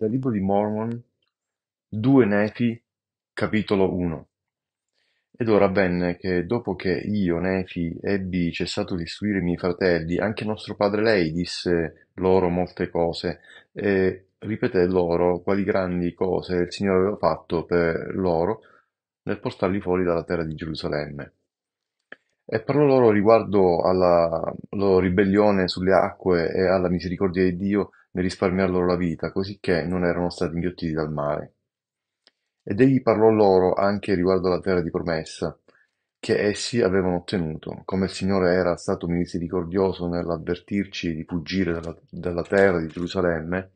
Dal Libro di Mormon, 2 Nefi, capitolo 1. Ed ora avvenne che, dopo che io, Nefi, ebbi cessato di istruire i miei fratelli, anche nostro padre lei disse loro molte cose, e ripeté loro quali grandi cose il Signore aveva fatto per loro nel portarli fuori dalla terra di Gerusalemme. E parlò loro riguardo alla loro ribellione sulle acque e alla misericordia di Dio nel risparmiar loro la vita, cosicché non erano stati inghiottiti dal mare. Ed egli parlò loro anche riguardo alla terra di promessa, che essi avevano ottenuto, come il Signore era stato misericordioso nell'avvertirci di fuggire dalla, dalla terra di Gerusalemme,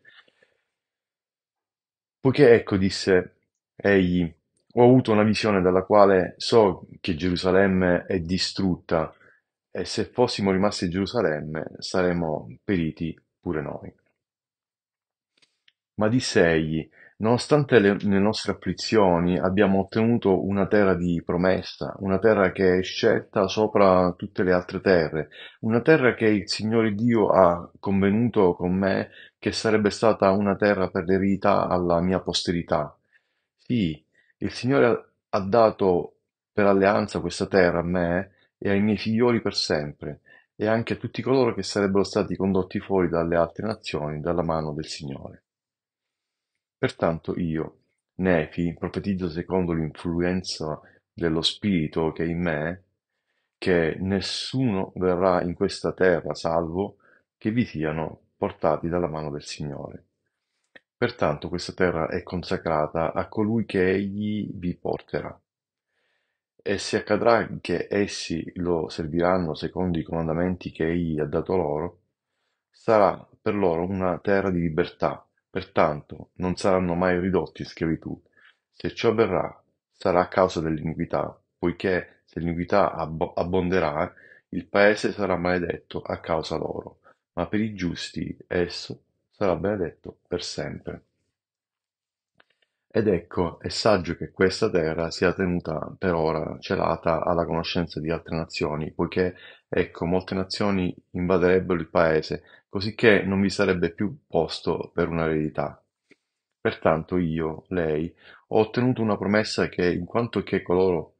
poiché ecco, disse egli, ho avuto una visione dalla quale so che Gerusalemme è distrutta e se fossimo rimasti a Gerusalemme saremmo periti pure noi. Ma disse egli: Nonostante le nostre afflizioni, abbiamo ottenuto una terra di promessa, una terra che è scelta sopra tutte le altre terre, una terra che il Signore Dio ha convenuto con me che sarebbe stata una terra per l'eredità alla mia posterità. Sì, il Signore ha dato per alleanza questa terra a me e ai miei figlioli per sempre, e anche a tutti coloro che sarebbero stati condotti fuori dalle altre nazioni dalla mano del Signore. Pertanto io, Nefi, profetizzo secondo l'influenza dello Spirito che è in me, che nessuno verrà in questa terra salvo che vi siano portati dalla mano del Signore. Pertanto questa terra è consacrata a colui che egli vi porterà. E se accadrà che essi lo serviranno secondo i comandamenti che egli ha dato loro, sarà per loro una terra di libertà, Pertanto non saranno mai ridotti in schiavitù; se ciò avverrà, sarà a causa dell'iniquità, poiché se l'iniquità abbonderà, il paese sarà maledetto a causa loro; ma per i giusti esso sarà benedetto per sempre. Ed ecco, è saggio che questa terra sia tenuta per ora celata alla conoscenza di altre nazioni, poiché, ecco, molte nazioni invaderebbero il paese cosicché non vi sarebbe più posto per una un'eredità. Pertanto io, lei, ho ottenuto una promessa che, in quanto che coloro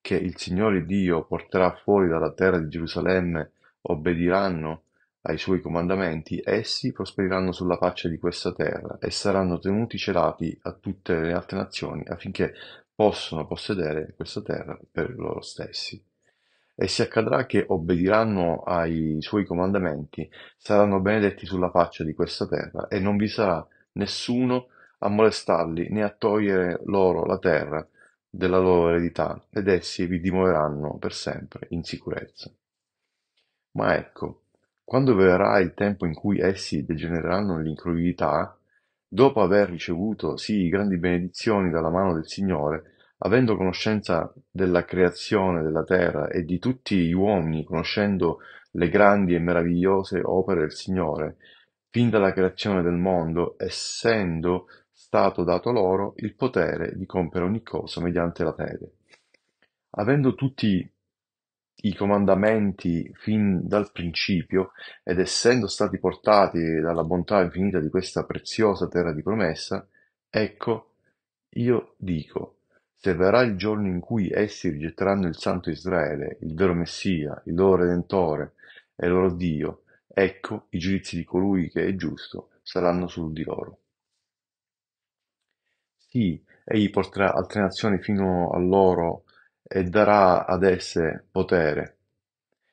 che il Signore Dio porterà fuori dalla terra di Gerusalemme obbediranno ai suoi comandamenti, essi prosperiranno sulla faccia di questa terra e saranno tenuti celati a tutte le altre nazioni affinché possano possedere questa terra per loro stessi. E se accadrà che obbediranno ai suoi comandamenti, saranno benedetti sulla faccia di questa terra, e non vi sarà nessuno a molestarli né a togliere loro la terra della loro eredità, ed essi vi dimoreranno per sempre in sicurezza. Ma ecco, quando verrà il tempo in cui essi degenereranno nell'incredulità, dopo aver ricevuto sì grandi benedizioni dalla mano del Signore, avendo conoscenza della creazione della terra e di tutti gli uomini, conoscendo le grandi e meravigliose opere del Signore, fin dalla creazione del mondo, essendo stato dato loro il potere di compiere ogni cosa mediante la fede. Avendo tutti i comandamenti fin dal principio ed essendo stati portati dalla bontà infinita di questa preziosa terra di promessa, ecco, io dico, se verrà il giorno in cui essi rigetteranno il Santo Israele, il vero Messia, il loro Redentore e il loro Dio, ecco i giudizi di colui che è giusto saranno su di loro. Sì, egli porterà altre nazioni fino a loro e darà ad esse potere,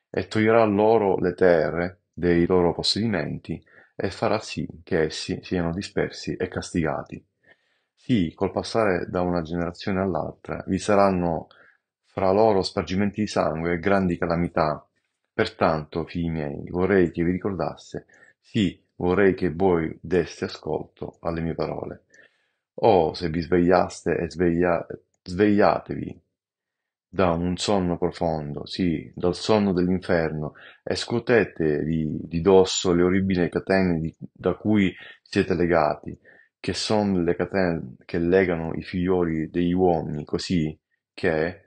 e toglierà loro le terre dei loro possedimenti, e farà sì che essi siano dispersi e castigati. Sì, col passare da una generazione all'altra vi saranno fra loro spargimenti di sangue e grandi calamità. Pertanto, figli miei, vorrei che vi ricordaste, sì, vorrei che voi deste ascolto alle mie parole. O se vi svegliaste e sveglia- svegliatevi da un sonno profondo, sì, dal sonno dell'inferno, e scuotetevi di dosso le orribili catene di- da cui siete legati che sono le catene che legano i figlioli degli uomini così che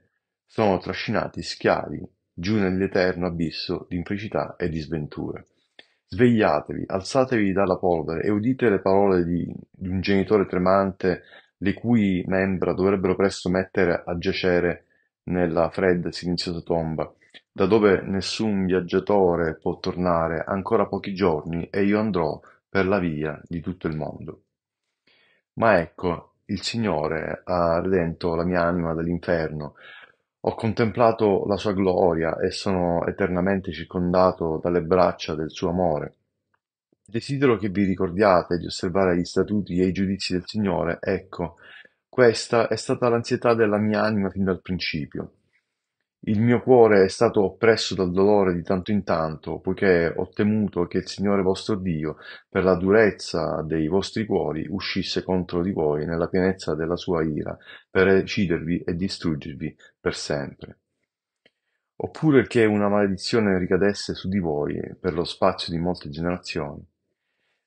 sono trascinati schiavi giù nell'eterno abisso di d'infelicità e di sventure. Svegliatevi, alzatevi dalla polvere e udite le parole di, di un genitore tremante le cui membra dovrebbero presto mettere a giacere nella fredda e silenziosa tomba, da dove nessun viaggiatore può tornare ancora pochi giorni e io andrò per la via di tutto il mondo. Ma ecco, il Signore ha redento la mia anima dall'inferno, ho contemplato la sua gloria e sono eternamente circondato dalle braccia del suo amore. Desidero che vi ricordiate di osservare gli statuti e i giudizi del Signore, ecco, questa è stata l'ansietà della mia anima fin dal principio. Il mio cuore è stato oppresso dal dolore di tanto in tanto, poiché ho temuto che il Signore vostro Dio, per la durezza dei vostri cuori, uscisse contro di voi nella pienezza della sua ira, per uccidervi e distruggervi per sempre. Oppure che una maledizione ricadesse su di voi per lo spazio di molte generazioni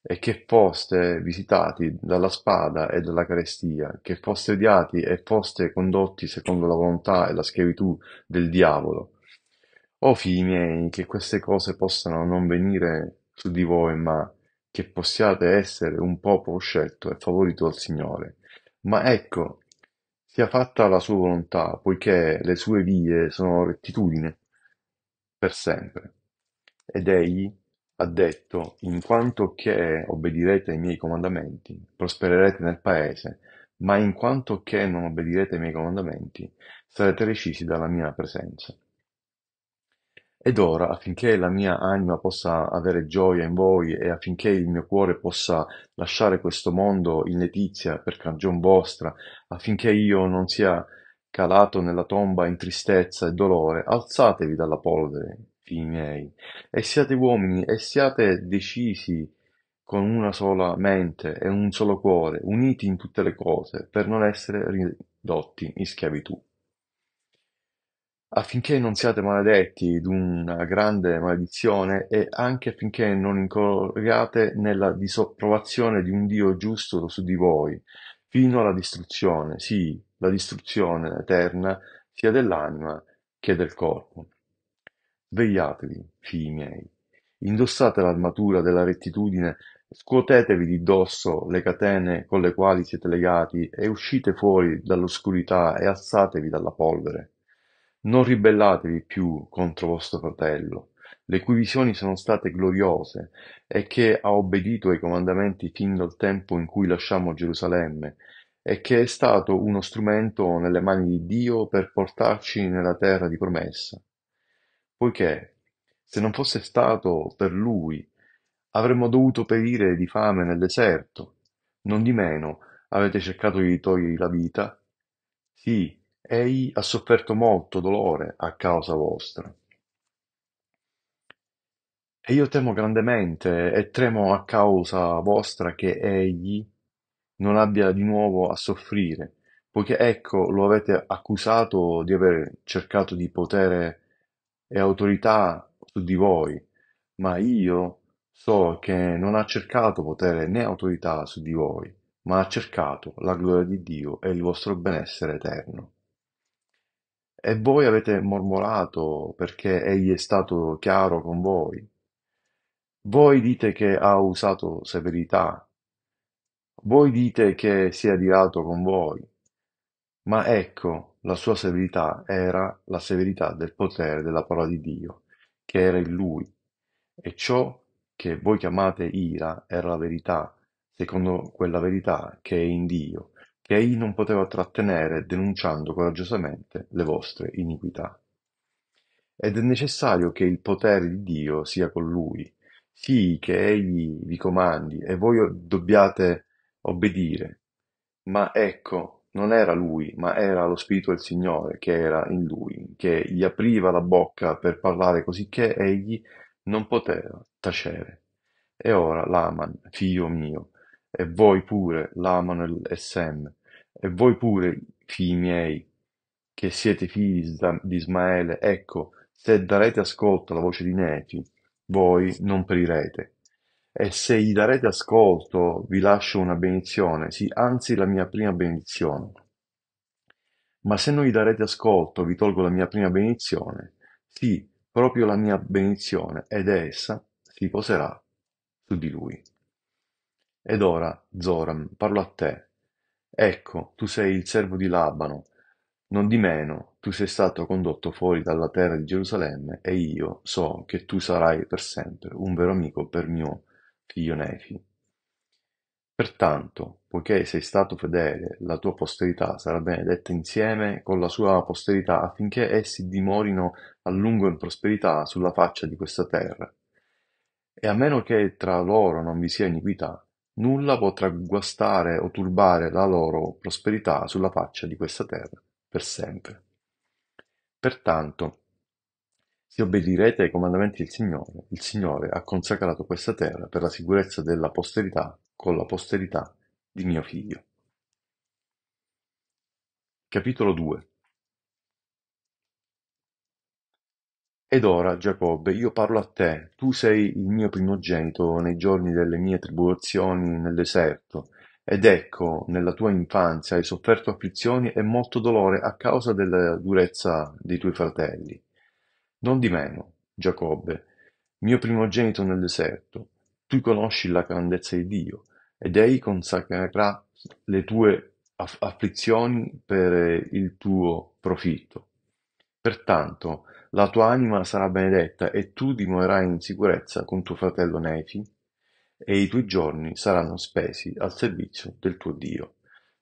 e che foste visitati dalla spada e dalla carestia, che foste odiati e foste condotti secondo la volontà e la schiavitù del diavolo. O figli miei, che queste cose possano non venire su di voi, ma che possiate essere un popolo scelto e favorito dal Signore. Ma ecco, sia fatta la sua volontà, poiché le sue vie sono rettitudine per sempre. Ed egli ha detto: In quanto che obbedirete ai miei comandamenti, prospererete nel paese, ma in quanto che non obbedirete ai miei comandamenti, sarete recisi dalla mia presenza. Ed ora, affinché la mia anima possa avere gioia in voi e affinché il mio cuore possa lasciare questo mondo in letizia per cagion vostra, affinché io non sia calato nella tomba in tristezza e dolore, alzatevi dalla polvere figli miei, e siate uomini e siate decisi con una sola mente e un solo cuore, uniti in tutte le cose, per non essere ridotti in schiavitù. Affinché non siate maledetti d'una grande maledizione e anche affinché non incorriate nella disapprovazione di un Dio giusto su di voi, fino alla distruzione, sì, la distruzione eterna sia dell'anima che del corpo. Svegliatevi, figli miei, indossate l'armatura della rettitudine, scuotetevi di dosso le catene con le quali siete legati e uscite fuori dall'oscurità e alzatevi dalla polvere. Non ribellatevi più contro vostro fratello, le cui visioni sono state gloriose e che ha obbedito ai comandamenti fin dal tempo in cui lasciamo Gerusalemme e che è stato uno strumento nelle mani di Dio per portarci nella terra di promessa poiché, se non fosse stato per lui, avremmo dovuto perire di fame nel deserto. Nondimeno avete cercato di togliergli la vita. Sì, egli ha sofferto molto dolore a causa vostra. E io temo grandemente e tremo a causa vostra che egli non abbia di nuovo a soffrire, poiché ecco lo avete accusato di aver cercato di potere e autorità su di voi, ma io so che non ha cercato potere né autorità su di voi, ma ha cercato la gloria di Dio e il vostro benessere eterno. E voi avete mormorato perché egli è stato chiaro con voi. Voi dite che ha usato severità. Voi dite che si è adirato con voi. Ma ecco, la sua severità era la severità del potere della parola di Dio, che era in lui; e ciò che voi chiamate ira era la verità, secondo quella verità che è in Dio, che egli non poteva trattenere, denunciando coraggiosamente le vostre iniquità. Ed è necessario che il potere di Dio sia con lui, sì che egli vi comandi e voi dobbiate obbedire. Ma ecco, non era lui, ma era lo Spirito del Signore che era in lui, che gli apriva la bocca per parlare cosicché egli non poteva tacere. E ora, Laman, figlio mio, e voi pure, Laman e Sem, e voi pure, figli miei, che siete figli di Ismaele, ecco, se darete ascolto alla voce di Nefi, voi non perirete. E se gli darete ascolto, vi lascio una benedizione, sì, anzi la mia prima benedizione. Ma se non gli darete ascolto, vi tolgo la mia prima benedizione, sì, proprio la mia benedizione, ed essa si poserà su di lui. Ed ora, Zoram, parlo a te. Ecco, tu sei il servo di Labano, Nondimeno, tu sei stato condotto fuori dalla terra di Gerusalemme e io so che tu sarai per sempre un vero amico per mio figlio Nefi. Pertanto, poiché sei stato fedele, la tua posterità sarà benedetta insieme con la sua posterità affinché essi dimorino a lungo in prosperità sulla faccia di questa terra. E a meno che tra loro non vi sia iniquità, nulla potrà guastare o turbare la loro prosperità sulla faccia di questa terra per sempre. Pertanto, se obbedirete ai comandamenti del Signore, il Signore ha consacrato questa terra per la sicurezza della posterità con la posterità di mio figlio. Capitolo 2 Ed ora, Giacobbe, io parlo a te, tu sei il mio primogenito nei giorni delle mie tribolazioni nel deserto, ed ecco, nella tua infanzia hai sofferto afflizioni e molto dolore a causa della durezza dei tuoi fratelli. Non di meno, Giacobbe, mio primogenito nel deserto, tu conosci la grandezza di Dio, ed egli consacrerà le tue afflizioni per eh, il tuo profitto. Pertanto la tua anima sarà benedetta e tu dimorerai in sicurezza con tuo fratello Nefi, e i tuoi giorni saranno spesi al servizio del tuo Dio.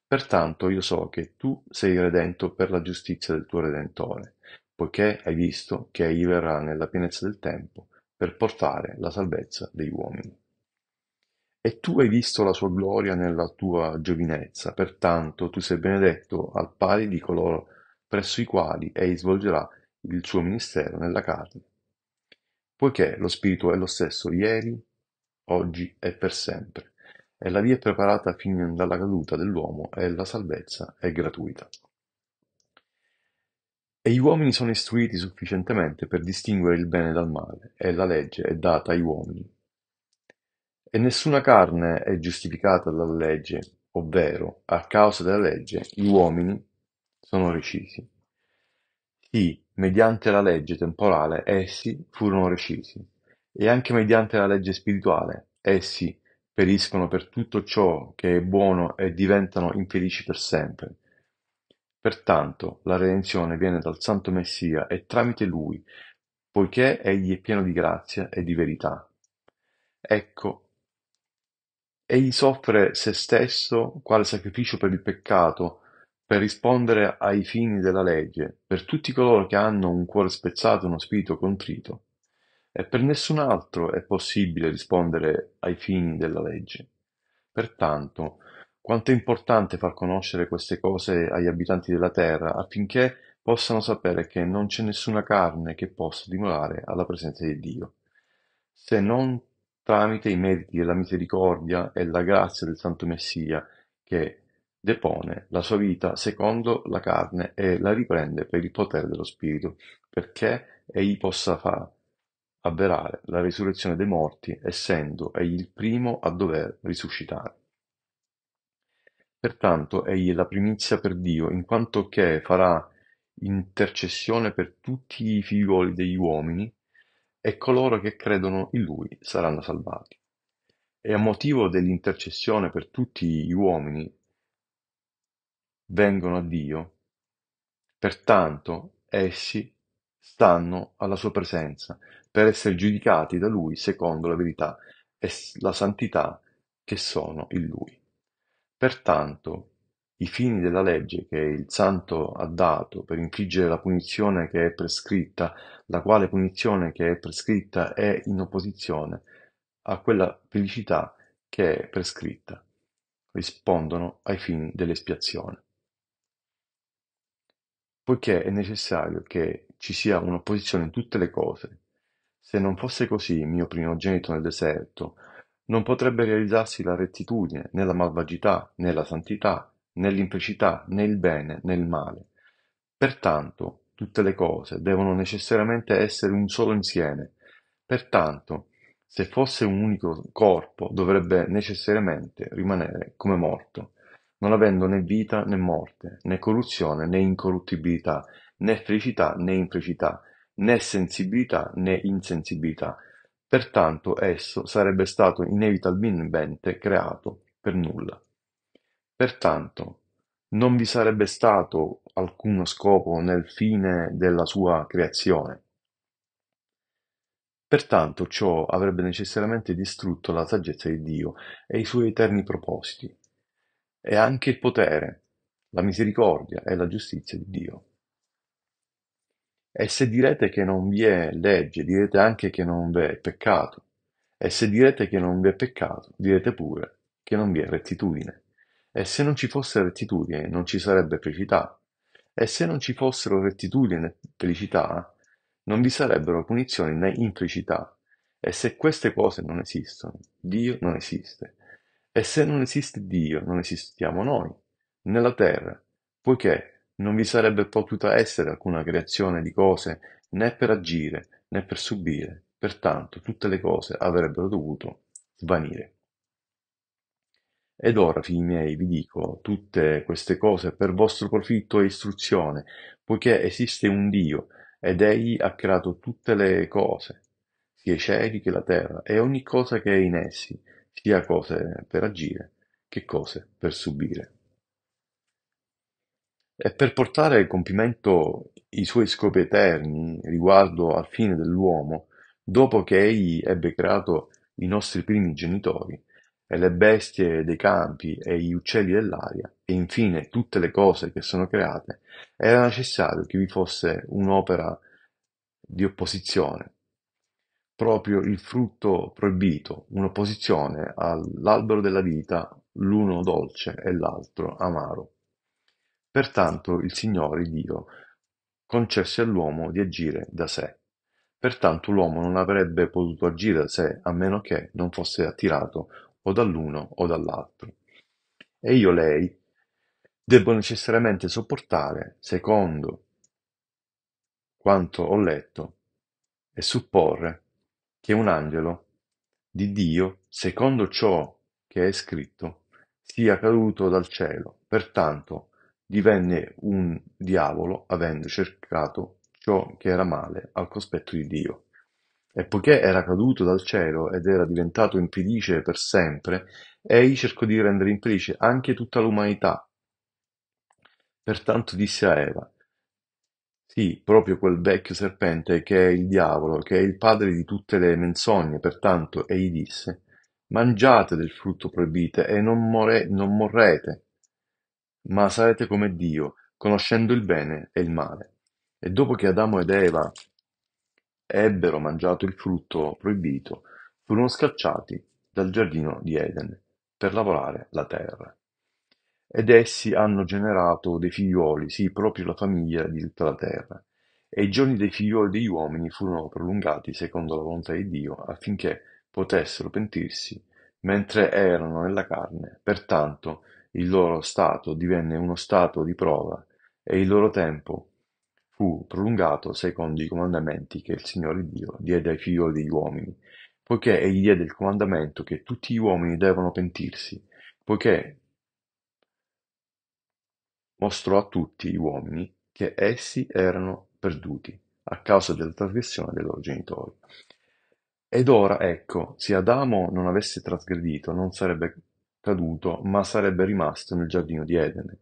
Pertanto io so che tu sei redento per la giustizia del tuo Redentore poiché hai visto che egli verrà nella pienezza del tempo per portare la salvezza degli uomini. E tu hai visto la sua gloria nella tua giovinezza, pertanto tu sei benedetto al pari di coloro presso i quali egli svolgerà il suo ministero nella carne, poiché lo Spirito è lo stesso ieri, oggi e per sempre, e la via è preparata fin dalla caduta dell'uomo e la salvezza è gratuita. E gli uomini sono istruiti sufficientemente per distinguere il bene dal male, e la legge è data agli uomini. E nessuna carne è giustificata dalla legge, ovvero, a causa della legge, gli uomini sono recisi. Sì, mediante la legge temporale essi furono recisi, e anche mediante la legge spirituale essi periscono per tutto ciò che è buono e diventano infelici per sempre Pertanto la redenzione viene dal Santo Messia e tramite lui, poiché egli è pieno di grazia e di verità. Ecco, egli soffre se stesso quale sacrificio per il peccato, per rispondere ai fini della legge, per tutti coloro che hanno un cuore spezzato e uno spirito contrito. E per nessun altro è possibile rispondere ai fini della legge. Pertanto, quanto è importante far conoscere queste cose agli abitanti della terra affinché possano sapere che non c'è nessuna carne che possa dimorare alla presenza di Dio, se non tramite i meriti della misericordia e la grazia del Santo Messia che depone la sua vita secondo la carne e la riprende per il potere dello Spirito, perché egli possa far avverare la risurrezione dei morti, essendo egli il primo a dover risuscitare. Pertanto egli è la primizia per Dio, in quanto che farà intercessione per tutti i figlioli degli uomini, e coloro che credono in lui saranno salvati. E a motivo dell'intercessione per tutti gli uomini vengono a Dio, pertanto essi stanno alla sua presenza per essere giudicati da lui secondo la verità e la santità che sono in lui. Pertanto, i fini della legge che il santo ha dato per infliggere la punizione che è prescritta, la quale punizione che è prescritta è in opposizione a quella felicità che è prescritta, rispondono ai fini dell'espiazione. Poiché è necessario che ci sia un'opposizione in tutte le cose. Se non fosse così, mio primogenito nel deserto, non potrebbe realizzarsi la rettitudine, né la malvagità, né la santità, né l'infelicità, né il bene, né il male. Pertanto, tutte le cose devono necessariamente essere un solo insieme. Pertanto, se fosse un unico corpo, dovrebbe necessariamente rimanere come morto, non avendo né vita né morte, né corruzione né incorruttibilità, né felicità né infelicità, né sensibilità né insensibilità, Pertanto esso sarebbe stato inevitabilmente creato per nulla; pertanto non vi sarebbe stato alcuno scopo nel fine della sua creazione; pertanto ciò avrebbe necessariamente distrutto la saggezza di Dio e i suoi eterni propositi, e anche il potere, la misericordia e la giustizia di Dio. E se direte che non vi è legge, direte anche che non vi è peccato. E se direte che non vi è peccato, direte pure che non vi è rettitudine. E se non ci fosse rettitudine, non ci sarebbe felicità. E se non ci fossero rettitudine e felicità, non vi sarebbero punizioni né infelicità. E se queste cose non esistono, Dio non esiste. E se non esiste Dio, non esistiamo noi, nella terra, poiché non vi sarebbe potuta essere alcuna creazione di cose né per agire, né per subire, pertanto tutte le cose avrebbero dovuto svanire. Ed ora, figli miei, vi dico tutte queste cose per vostro profitto e istruzione, poiché esiste un Dio, ed egli ha creato tutte le cose, sia i cieli che la terra, e ogni cosa che è in essi, sia cose per agire, che cose per subire e per portare a compimento i suoi scopi eterni riguardo al fine dell'uomo, dopo che egli ebbe creato i nostri primi genitori, e le bestie dei campi e gli uccelli dell'aria, e infine tutte le cose che sono create, era necessario che vi fosse un'opera di opposizione, proprio il frutto proibito, un'opposizione all'albero della vita, l'uno dolce e l'altro amaro. Pertanto il Signore Dio concesse all'uomo di agire da sé. Pertanto l'uomo non avrebbe potuto agire da sé a meno che non fosse attirato o dall'uno o dall'altro. E io lei debbo necessariamente sopportare, secondo quanto ho letto, e supporre che un angelo di Dio, secondo ciò che è scritto, sia caduto dal cielo. Pertanto, Divenne un diavolo avendo cercato ciò che era male al cospetto di Dio. E poiché era caduto dal cielo ed era diventato infelice per sempre, egli cercò di rendere infelice anche tutta l'umanità. Pertanto disse a Eva, sì, proprio quel vecchio serpente che è il diavolo, che è il padre di tutte le menzogne, pertanto egli disse, mangiate del frutto proibito e non, more, non morrete. Ma sarete come Dio, conoscendo il bene e il male. E dopo che Adamo ed Eva ebbero mangiato il frutto proibito, furono scacciati dal giardino di Eden per lavorare la terra. Ed essi hanno generato dei figliuoli, sì, proprio la famiglia di tutta la terra. E i giorni dei figlioli degli uomini furono prolungati secondo la volontà di Dio, affinché potessero pentirsi mentre erano nella carne. Pertanto il loro stato divenne uno stato di prova e il loro tempo fu prolungato secondo i comandamenti che il Signore Dio diede ai figli degli uomini, poiché egli diede il comandamento che tutti gli uomini devono pentirsi, poiché mostrò a tutti gli uomini che essi erano perduti a causa della trasgressione dei loro genitori. Ed ora ecco, se Adamo non avesse trasgredito, non sarebbe caduto ma sarebbe rimasto nel giardino di Edene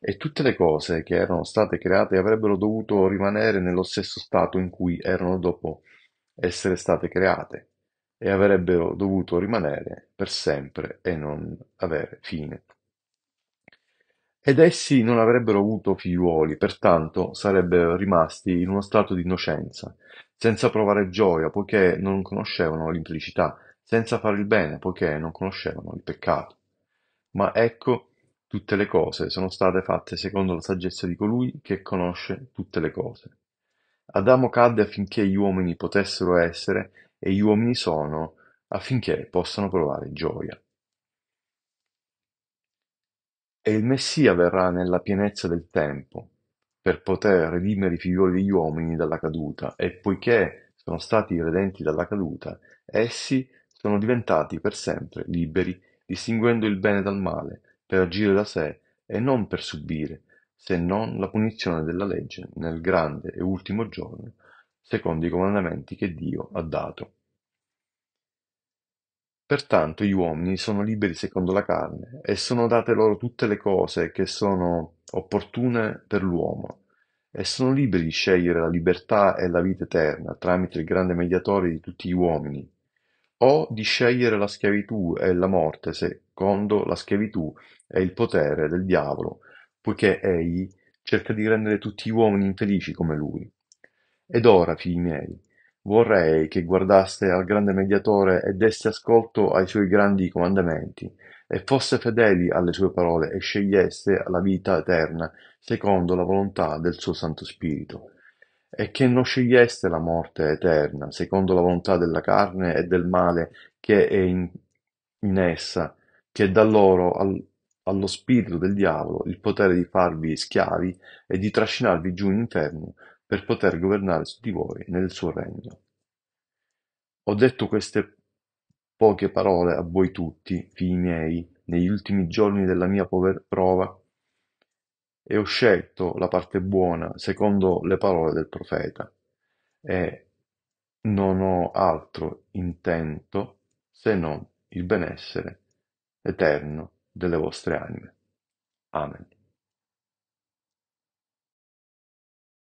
e tutte le cose che erano state create avrebbero dovuto rimanere nello stesso stato in cui erano dopo essere state create e avrebbero dovuto rimanere per sempre e non avere fine. Ed essi non avrebbero avuto figliuoli, pertanto sarebbero rimasti in uno stato di innocenza, senza provare gioia, poiché non conoscevano l'implicità, senza fare il bene, poiché non conoscevano il peccato. Ma ecco, tutte le cose sono state fatte secondo la saggezza di colui che conosce tutte le cose. Adamo cadde affinché gli uomini potessero essere e gli uomini sono affinché possano provare gioia. E il Messia verrà nella pienezza del tempo per poter redimere i figlioli degli uomini dalla caduta e poiché sono stati redenti dalla caduta, essi sono diventati per sempre liberi distinguendo il bene dal male, per agire da sé e non per subire, se non la punizione della legge nel grande e ultimo giorno, secondo i comandamenti che Dio ha dato. Pertanto gli uomini sono liberi secondo la carne e sono date loro tutte le cose che sono opportune per l'uomo e sono liberi di scegliere la libertà e la vita eterna tramite il grande mediatore di tutti gli uomini, o di scegliere la schiavitù e la morte secondo la schiavitù e il potere del diavolo, poiché egli cerca di rendere tutti gli uomini infelici come lui. Ed ora, figli miei, vorrei che guardaste al grande mediatore e deste ascolto ai suoi grandi comandamenti, e foste fedeli alle sue parole e sceglieste la vita eterna secondo la volontà del suo Santo Spirito e che non sceglieste la morte eterna, secondo la volontà della carne e del male che è in, in essa, che dà loro al, allo spirito del diavolo il potere di farvi schiavi e di trascinarvi giù in inferno per poter governare su di voi nel suo regno. Ho detto queste poche parole a voi tutti, figli miei, negli ultimi giorni della mia pover- prova e ho scelto la parte buona secondo le parole del profeta, e non ho altro intento se non il benessere eterno delle vostre anime. Amen.